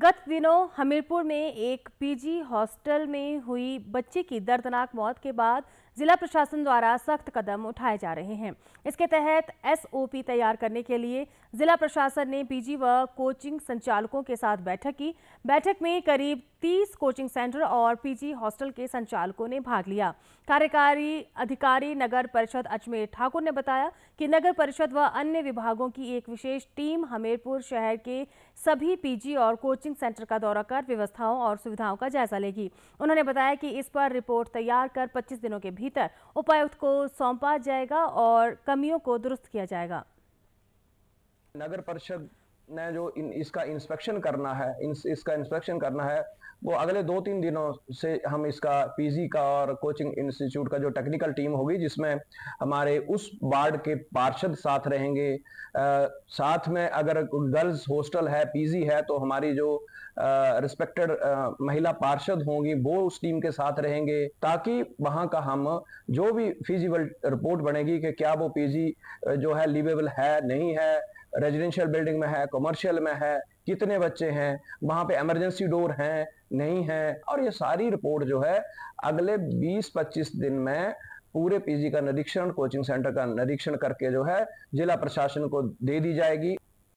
गत दिनों हमीरपुर में एक पीजी हॉस्टल में हुई बच्चे की दर्दनाक मौत के बाद जिला प्रशासन द्वारा सख्त कदम उठाए जा रहे हैं इसके तहत एसओपी तैयार करने के लिए जिला प्रशासन ने पीजी व कोचिंग संचालकों के साथ बैठक की बैठक में करीब 30 कोचिंग सेंटर और पीजी हॉस्टल के संचालकों ने भाग लिया कार्यकारी अधिकारी नगर परिषद अजमेर ठाकुर ने बताया कि नगर परिषद व अन्य विभागों की एक विशेष टीम हमीरपुर शहर के सभी पीजी और कोचिंग सेंटर का दौरा कर व्यवस्थाओं और सुविधाओं का जायजा लेगी उन्होंने बताया कि इस पर रिपोर्ट तैयार कर पच्चीस दिनों के भीतर उपायुक्त को सौंपा जाएगा और कमियों को दुरुस्त किया जाएगा नगर परिषद ने जो इन, इसका इंस्पेक्शन करना है इन, इसका इंस्पेक्शन करना है वो अगले दो तीन दिनों से हम इसका पीजी का और कोचिंग इंस्टीट्यूट का जो टेक्निकल टीम होगी जिसमें हमारे उस वार्ड के पार्षद साथ रहेंगे आ, साथ में अगर गर्ल्स हॉस्टल है पीजी है तो हमारी जो रिस्पेक्टेड महिला पार्षद होंगी वो उस टीम के साथ रहेंगे ताकि वहाँ का हम जो भी फिजिबल रिपोर्ट बनेगी कि क्या वो पीजी जो है लिवेबल है नहीं है रेजिडेंशियल बिल्डिंग में है कमर्शियल में है कितने बच्चे हैं वहां पे इमरजेंसी डोर हैं नहीं है और ये सारी रिपोर्ट जो है अगले 20-25 दिन में पूरे पीजी का निरीक्षण कोचिंग सेंटर का निरीक्षण करके जो है जिला प्रशासन को दे दी जाएगी